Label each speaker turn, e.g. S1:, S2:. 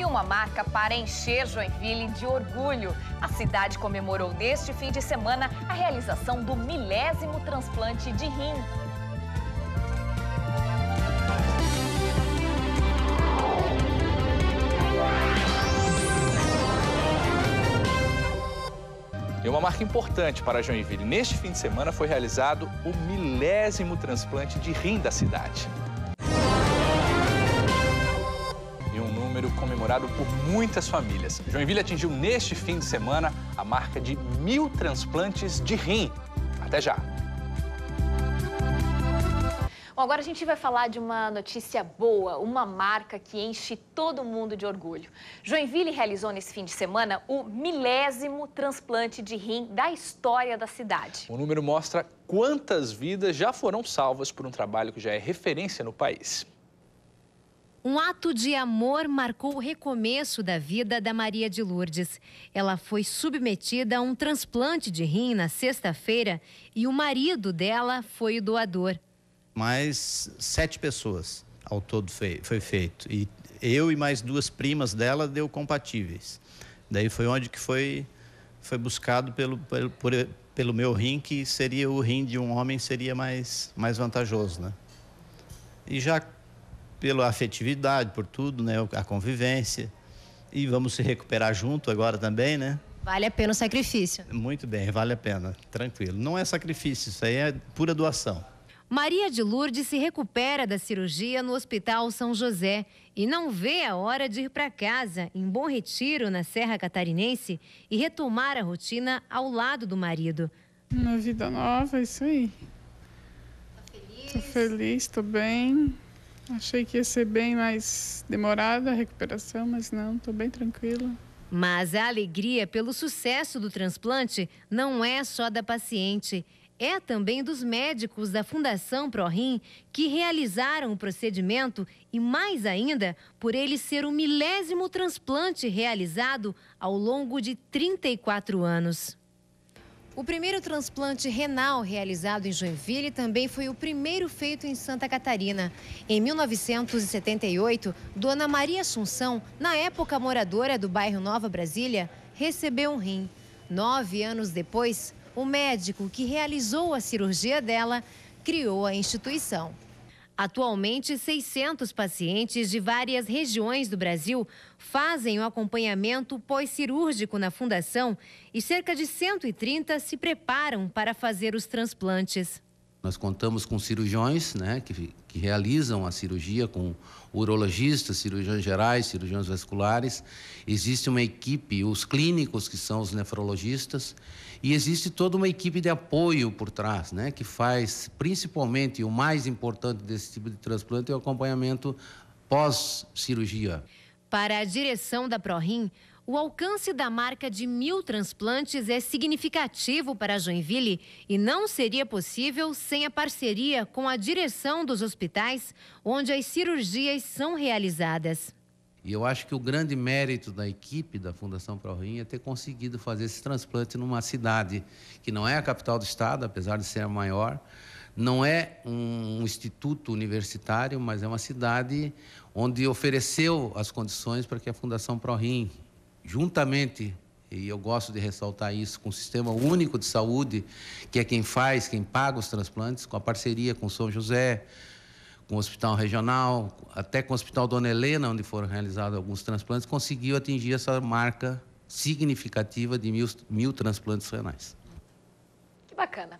S1: e uma marca para encher Joinville de orgulho. A cidade comemorou neste fim de semana a realização do milésimo transplante de rim.
S2: E uma marca importante para Joinville. Neste fim de semana foi realizado o milésimo transplante de rim da cidade. comemorado por muitas famílias. Joinville atingiu neste fim de semana a marca de mil transplantes de rim. Até já!
S1: Bom, agora a gente vai falar de uma notícia boa, uma marca que enche todo mundo de orgulho. Joinville realizou nesse fim de semana o milésimo transplante de rim da história da cidade.
S2: O número mostra quantas vidas já foram salvas por um trabalho que já é referência no país.
S1: Um ato de amor marcou o recomeço da vida da Maria de Lourdes. Ela foi submetida a um transplante de rim na sexta-feira e o marido dela foi o doador.
S3: Mais sete pessoas ao todo foi, foi feito. E eu e mais duas primas dela deu compatíveis. Daí foi onde que foi, foi buscado pelo, pelo, por, pelo meu rim, que seria o rim de um homem, seria mais, mais vantajoso, né? E já pela afetividade, por tudo, né? A convivência. E vamos se recuperar junto agora também, né? Vale
S1: a pena o sacrifício.
S3: Muito bem, vale a pena, tranquilo. Não é sacrifício, isso aí é pura doação.
S1: Maria de Lourdes se recupera da cirurgia no Hospital São José e não vê a hora de ir para casa, em Bom Retiro, na Serra Catarinense, e retomar a rotina ao lado do marido. Uma vida nova, isso aí. Tá feliz? Tô feliz, tô bem. Achei que ia ser bem mais demorada a recuperação, mas não, estou bem tranquila. Mas a alegria pelo sucesso do transplante não é só da paciente, é também dos médicos da Fundação ProRim que realizaram o procedimento e, mais ainda, por ele ser o milésimo transplante realizado ao longo de 34 anos. O primeiro transplante renal realizado em Joinville também foi o primeiro feito em Santa Catarina. Em 1978, Dona Maria Assunção, na época moradora do bairro Nova Brasília, recebeu um rim. Nove anos depois, o médico que realizou a cirurgia dela criou a instituição. Atualmente, 600 pacientes de várias regiões do Brasil fazem o acompanhamento pós-cirúrgico na Fundação e cerca de 130 se preparam para fazer os transplantes.
S4: Nós contamos com cirurgiões né, que, que realizam a cirurgia, com urologistas, cirurgiões gerais, cirurgiões vasculares. Existe uma equipe, os clínicos, que são os nefrologistas, e existe toda uma equipe de apoio por trás, né, que faz principalmente o mais importante desse tipo de transplante é o acompanhamento pós-cirurgia.
S1: Para a direção da ProRim, o alcance da marca de mil transplantes é significativo para Joinville e não seria possível sem a parceria com a direção dos hospitais onde as cirurgias são realizadas.
S4: E eu acho que o grande mérito da equipe da Fundação ProRim é ter conseguido fazer esse transplante numa cidade que não é a capital do estado, apesar de ser a maior, não é um instituto universitário, mas é uma cidade onde ofereceu as condições para que a Fundação Rim juntamente, e eu gosto de ressaltar isso, com o Sistema Único de Saúde, que é quem faz, quem paga os transplantes, com a parceria com São José, com o Hospital Regional, até com o Hospital Dona Helena, onde foram realizados alguns transplantes, conseguiu atingir essa marca significativa de mil, mil transplantes renais.
S1: Que bacana.